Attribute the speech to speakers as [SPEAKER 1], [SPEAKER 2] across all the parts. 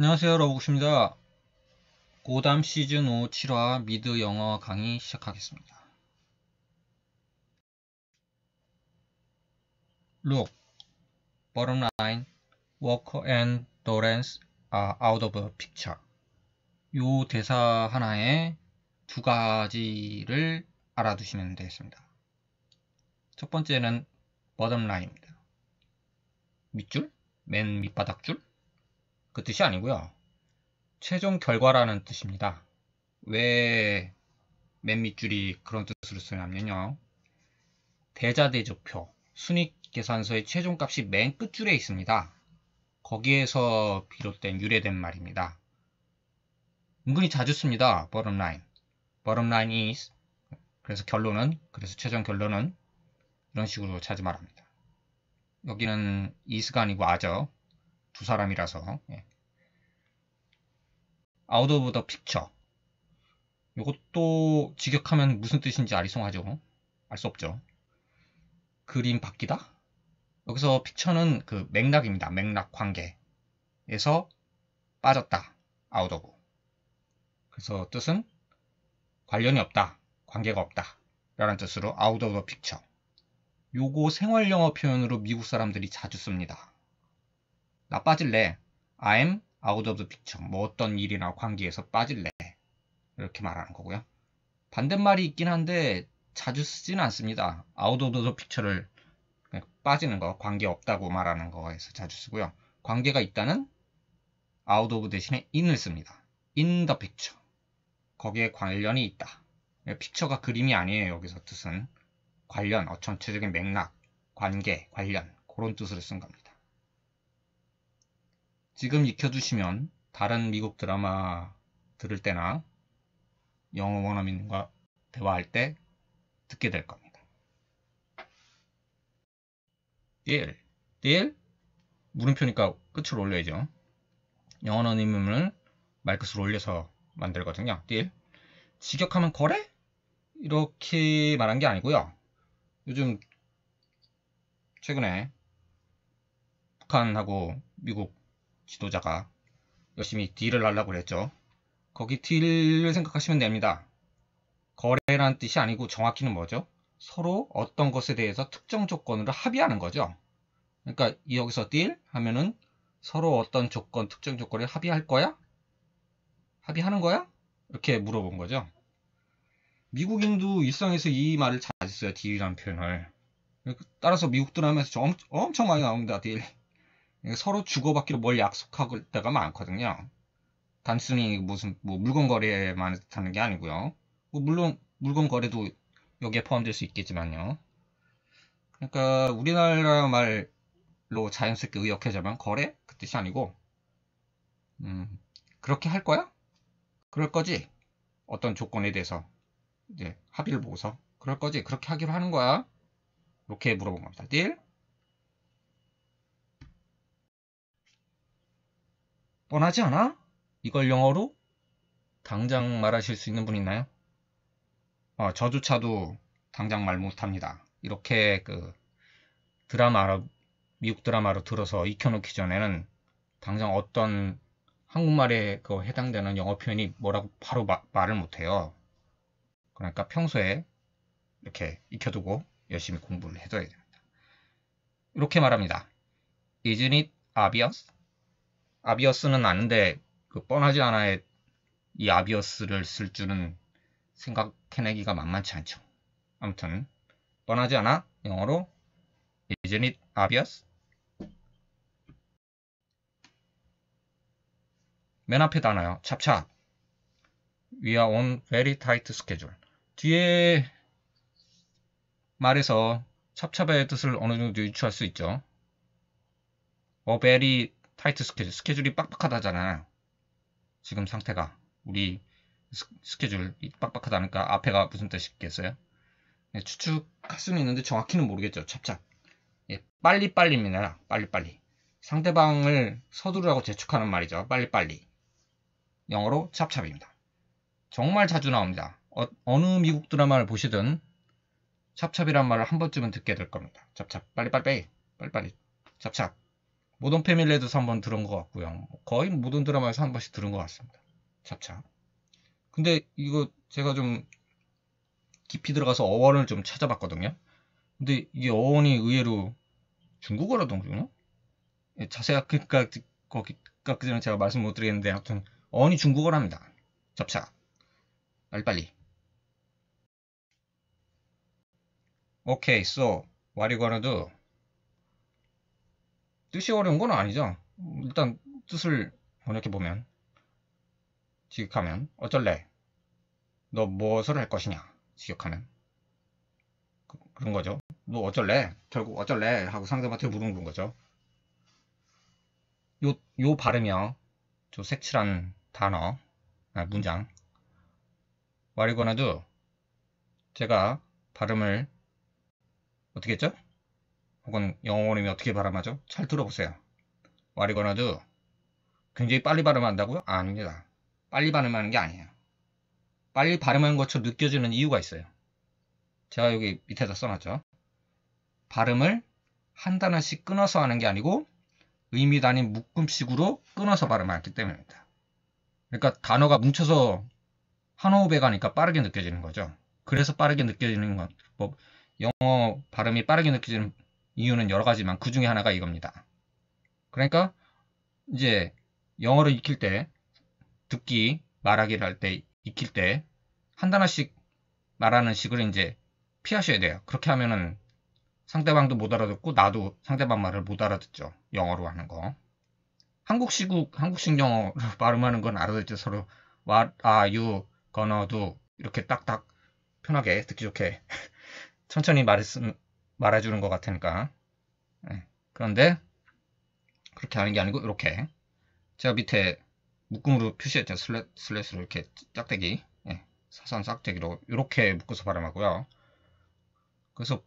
[SPEAKER 1] 안녕하세요 러브국입니다 고담 시즌 5 7화 미드 영어 강의 시작하겠습니다. Look, bottom line, Walker and l a r e n c e are out of a picture. 요 대사 하나에 두 가지를 알아두시면 되겠습니다. 첫 번째는 bottom line입니다. 밑줄, 맨 밑바닥 줄. 그 뜻이 아니고요. 최종 결과라는 뜻입니다. 왜 맨 밑줄이 그런 뜻으로 쓰냐면요. 대자대조표, 순익계산서의 최종값이 맨 끝줄에 있습니다. 거기에서 비롯된 유래된 말입니다. 은근히 자주 씁니다. bottom line. bottom line is 그래서 결론은 그래서 최종 결론은 이런 식으로 자주 말합니다. 여기는 is가 아니고 아죠. 두 사람이라서 예. 아웃 오브 더 픽처 이것도 직역하면 무슨 뜻인지 아리송하죠 알 수 없죠 그림 바뀌다 여기서 픽처는 그 맥락입니다 맥락 관계에서 빠졌다 아웃 오브 그래서 뜻은 관련이 없다 관계가 없다 라는 뜻으로 아웃 오브 더 픽처 요거 생활 영어 표현으로 미국 사람들이 자주 씁니다 나 빠질래 I'm 아웃 오브 더피처뭐 어떤 일이나 관계에서 빠질래 이렇게 말하는 거고요 반대말이 있긴 한데 자주 쓰지는 않습니다 아웃 오브 더피처를 빠지는 거 관계 없다고 말하는 거에서 자주 쓰고요 관계가 있다는 아웃 오브 대신에 인을 씁니다 인 더 피처 거기에 관련이 있다 피처가 그림이 아니에요 여기서 뜻은 관련, 전체적인 맥락, 관계, 관련 그런 뜻으로 쓴 겁니다 지금 익혀두시면 다른 미국 드라마 들을 때나 영어 원어민과 대화할 때 듣게 될 겁니다. 1. deal? 물음표니까 끝을 올려야죠. 영어 원어민을 말끝로 올려서 만들거든요. deal. 직역하면 거래? 이렇게 말한 게 아니고요. 요즘 최근에 북한하고 미국 지도자가 열심히 딜을 하려고 그랬죠. 거기 딜을 생각하시면 됩니다. 거래란 뜻이 아니고 정확히는 뭐죠? 서로 어떤 것에 대해서 특정 조건으로 합의하는 거죠. 그러니까 여기서 딜 하면은 서로 어떤 조건, 특정 조건에 합의할 거야? 합의하는 거야? 이렇게 물어본 거죠. 미국인도 일상에서 이 말을 자주 써요. 딜이라는 표현을. 따라서 미국도 하면서 엄청 많이 나옵니다. 딜. 예, 서로 주고받기로 뭘 약속하고 때가 많거든요. 단순히 무슨 뭐 물건 거래만 하는게 아니고요. 뭐 물론 물건 거래도 여기에 포함될 수 있겠지만요. 그러니까 우리나라 말로 자연스럽게 의역해자면 거래 그 뜻이 아니고 음, 그렇게 할 거야? 그럴 거지? 어떤 조건에 대해서 이제 합의를 보고서 그럴 거지? 그렇게 하기로 하는 거야? 이렇게 물어본 겁니다. 딜? 뻔하지 않아? 이걸 영어로? 당장 말하실 수 있는 분 있나요? 어, 저조차도 당장 말 못합니다. 이렇게 그 드라마, 로 미국 드라마로 들어서 익혀놓기 전에는 당장 어떤 한국말에 그 해당되는 영어 표현이 뭐라고 바로 마, 말을 못해요. 그러니까 평소에 이렇게 익혀두고 열심히 공부를 해줘야 됩니다. 이렇게 말합니다. Isn't it obvious? 아비어스는 아는데 그 뻔하지 않아의 이 아비어스를 쓸 줄은 생각해내기가 만만치 않죠. 아무튼 뻔하지 않아 영어로 Isn't it obvious? 맨 앞에 단어요. 찹찹. We are on very tight schedule. 뒤에 말에서 찹찹의 뜻을 어느 정도 유추할 수 있죠. A very 타이트 스케줄, 스케줄이 빡빡하다잖아. 지금 상태가. 우리 스케줄이 빡빡하다니까 앞에가 무슨 뜻이겠어요? 네, 추측할 수는 있는데 정확히는 모르겠죠. 찹찹. 예, 빨리빨리입니다. 빨리빨리. 상대방을 서두르라고 재촉하는 말이죠. 빨리빨리. 영어로 찹찹입니다. 정말 자주 나옵니다. 어, 느 미국 드라마를 보시든 찹찹이란 말을 한 번쯤은 듣게 될 겁니다. 찹찹, 빨리빨리, 빨리빨리, 찹찹. 모던 패밀리에도 한 번 들은 것 같고요. 거의 모든 드라마에서 한 번씩 들은 것 같습니다. 잡차. 근데 이거 제가 좀 깊이 들어가서 어원을 좀 찾아봤거든요. 근데 이게 어원이 의외로 중국어라던군요. 예, 자세하게 그러니까 거기까지는 그 제가 말씀 못 드리겠는데 아무튼 어원이 중국어랍니다. 잡차. 빨리빨리. 오케이, so what you gonna do? 뜻이 어려운 건 아니죠. 일단 뜻을 번역해 보면 지극하면 어쩔래? 너 무엇을 할 것이냐? 지극하면 그, 런 거죠. 너 어쩔래? 결국 어쩔래? 하고 상대방한테 물어보는 거죠. 요, 요 발음이요. 저 색칠한 단어, 아, 문장. 말이거나도 제가 발음을 어떻게 했죠? 혹은 영어 발음이 어떻게 발음하죠? 잘 들어보세요. w h 거나도 굉장히 빨리 발음한다고요? 아, 닙니다 빨리 발음하는 게 아니에요. 빨리 발음하는 것처럼 느껴지는 이유가 있어요. 제가 여기 밑에다 써놨죠. 발음을 한 단어씩 끊어서 하는 게 아니고 의미 단인 묶음식으로 끊어서 발음하기 때문입니다. 그러니까 단어가 뭉쳐서 한 호흡에 가니까 빠르게 느껴지는 거죠. 그래서 빠르게 느껴지는 건, 뭐 영어 발음이 빠르게 느껴지는 이유는 여러 가지만 그 중에 하나가 이겁니다. 그러니까 이제 영어를 익힐 때 듣기, 말하기를 할 때 익힐 때 한 단어씩 말하는 식을 이제 피하셔야 돼요. 그렇게 하면은 상대방도 못 알아듣고 나도 상대방 말을 못 알아듣죠. 영어로 하는 거. 한국식 한국식 영어로 발음하는 건 알아듣죠. 서로 what are you gonna do 이렇게 딱딱 편하게 듣기 좋게 천천히 말했으면 말해주는 것 같으니까 네. 그런데 그렇게 하는 게 아니고 이렇게 제가 밑에 묶음으로 표시했죠 슬래, 슬래시로 이렇게 짝대기 네. 사선 짝대기로 이렇게 묶어서 발음하고요 그래서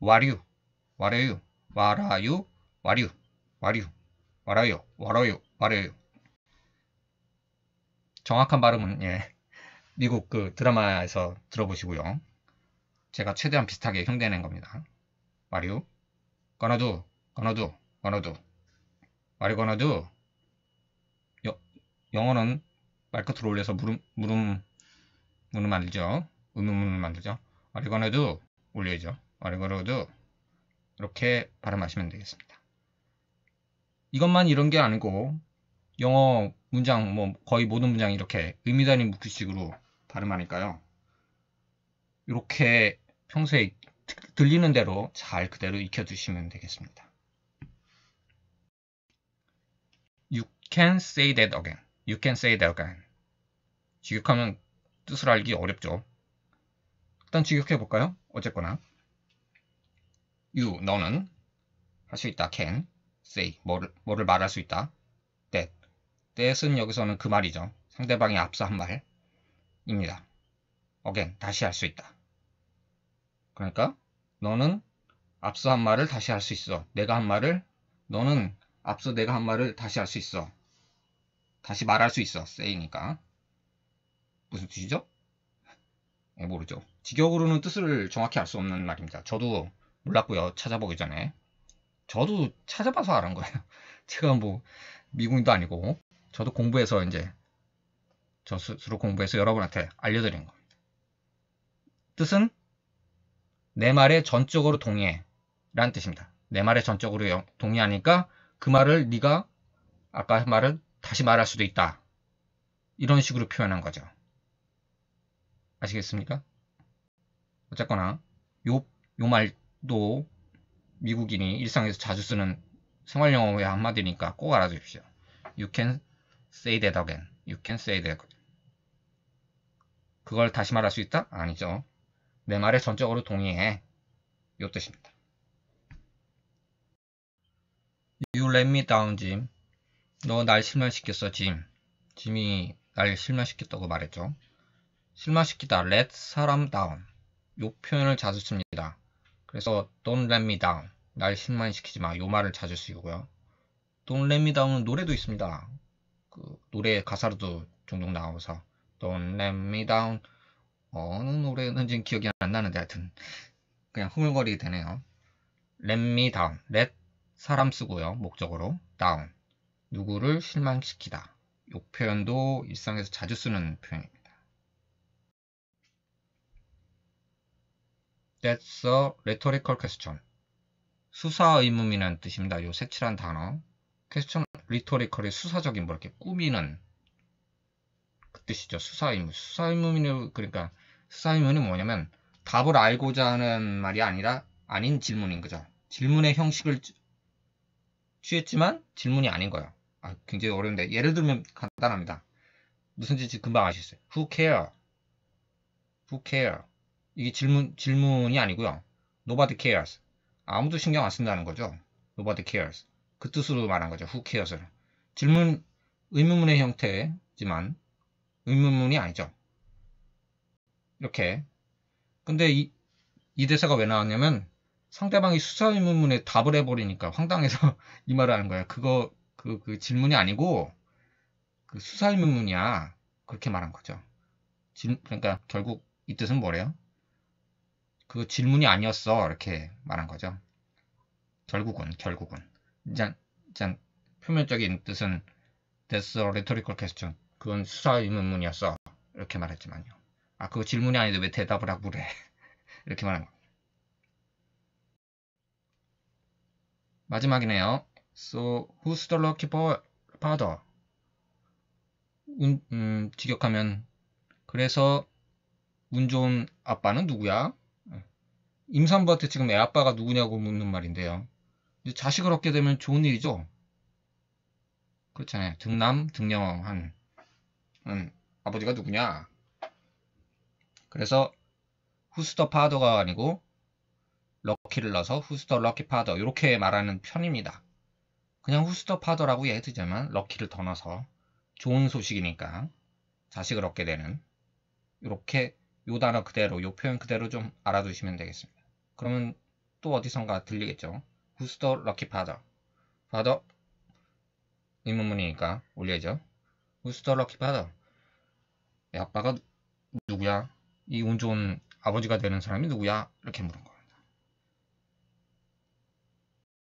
[SPEAKER 1] 와류 와류 와라유 와류 와류 와라요 와라요 와라유 정확한 발음은 예 미국 그 드라마에서 들어보시고요 제가 최대한 비슷하게 흉내낸 겁니다 Mario, gonna do, gonna do, gonna do. Mario gonna do. 여, 영어는 말 끝으로 올려서 물음, 물음, 물음 만들죠. 음음음 을 만들죠. Mario gonna do. 올려야죠. Mario gonna do. 이렇게 발음하시면 되겠습니다. 이것만 이런 게 아니고 영어 문장 뭐 거의 모든 문장 이렇게 의미단위 묶기식으로 발음하니까요. 이렇게 평소에 들리는 대로 잘 그대로 익혀두시면 되겠습니다. You can say that again. You can say that again. 직역하면 뜻을 알기 어렵죠. 일단 직역해 볼까요? 어쨌거나 You, 너는 할 수 있다. Can, say, 뭐를, 뭐를 말할 수 있다. That. That은 여기서는 그 말이죠. 상대방이 앞서 한 말입니다. Again, 다시 할 수 있다. 그러니까 너는 앞서 한 말을 다시 할 수 있어. 내가 한 말을 너는 앞서 내가 한 말을 다시 할 수 있어. 다시 말할 수 있어. say니까. 무슨 뜻이죠? 네, 모르죠. 직역으로는 뜻을 정확히 알 수 없는 말입니다. 저도 몰랐고요. 찾아보기 전에. 저도 찾아봐서 알은 거예요. 제가 뭐 미국인도 아니고 저도 공부해서 이제 저 스스로 공부해서 여러분한테 알려드린 겁니다. 뜻은 내 말에 전적으로 동의해 라는 뜻입니다. 내 말에 전적으로 동의하니까 그 말을 네가 아까 말을 다시 말할 수도 있다. 이런 식으로 표현한 거죠. 아시겠습니까? 어쨌거나 요, 요 말도 미국인이 일상에서 자주 쓰는 생활용어의 한마디니까 꼭 알아주십시오. You can say that again. You can say that 그걸 다시 말할 수 있다? 아니죠. 내 말에 전적으로 동의해. 요 뜻입니다. You let me down, Jim. 너 날 실망시켰어, 짐. 짐이 날 실망시켰다고 말했죠. 실망시키다, let 사람 down. 요 표현을 자주 씁니다. 그래서 don't let me down. 날 실망시키지 마. 요 말을 자주 쓰고요. don't let me down은 노래도 있습니다. 그 노래 가사로도 종종 나와서 don't let me down, 어느 노래였는지 기억이 안 나는데 하여튼 그냥 흥얼거리게 되네요. 렛미 다운 렛 사람 쓰고요. 목적으로 다운 누구를 실망시키다. 이 표현도 일상에서 자주 쓰는 표현입니다. That's a rhetorical question. 수사 의문이라는 뜻입니다. 요 색칠한 단어. 퀘스천 리토리컬이 수사적인 뭐 이렇게 꾸미는 그 뜻이죠. 수사의무. 수사의무는 그러니까 수사의무는 뭐냐면 답을 알고자 하는 말이 아니라 아닌 질문인 거죠. 질문의 형식을 취했지만 질문이 아닌 거예요. 아, 굉장히 어려운데 예를 들면 간단합니다. 무슨 짓인지 금방 아시겠어요. Who care? Who care? 이게 질문 질문이 아니고요. Nobody cares. 아무도 신경 안 쓴다는 거죠. Nobody cares. 그 뜻으로 말한 거죠. Who c a r e s 질문 의문문의 형태지만 의문문이 아니죠. 이렇게. 근데 이, 이 대사가 왜 나왔냐면 상대방이 수사 의문문에 답을 해버리니까 황당해서 이 말을 하는 거야. 그거 그, 그 질문이 아니고 그 수사 의문문이야. 그렇게 말한 거죠. 질, 그러니까 결국 이 뜻은 뭐래요? 그 질문이 아니었어. 이렇게 말한 거죠. 결국은 결국은. 짠, 짠. 표면적인 뜻은 that's a rhetorical question. 그건 수사의 문문이었어. 이렇게 말했지만요. 아, 그거 질문이 아닌데 왜 대답을 하고 그래. 이렇게 말한 겁니다. 마지막이네요. So, who's the l u c k y father? 운, 음, 직역하면 그래서 운 좋은 아빠는 누구야? 임산부한테 지금 애 아빠가 누구냐고 묻는 말인데요. 자식을 얻게 되면 좋은 일이죠. 그렇잖아요. 등남, 등녀한 음, 아버지가 누구냐? 그래서 후스더 파더가 아니고 럭키를 넣어서 후스더 럭키 파더 이렇게 말하는 편입니다. 그냥 후스더 파더라고 얘기해드리자면 럭키를 더 넣어서 좋은 소식이니까 자식을 얻게 되는 이렇게 요 단어 그대로 요 표현 그대로 좀 알아두시면 되겠습니다. 그러면 또 어디선가 들리겠죠. 후스더 럭키 파더 파더 의문문이니까 올려야죠. w 스 o s the l u 아빠가 누구야? 이 운 좋은 아버지가 되는 사람이 누구야? 이렇게 물은 거. 야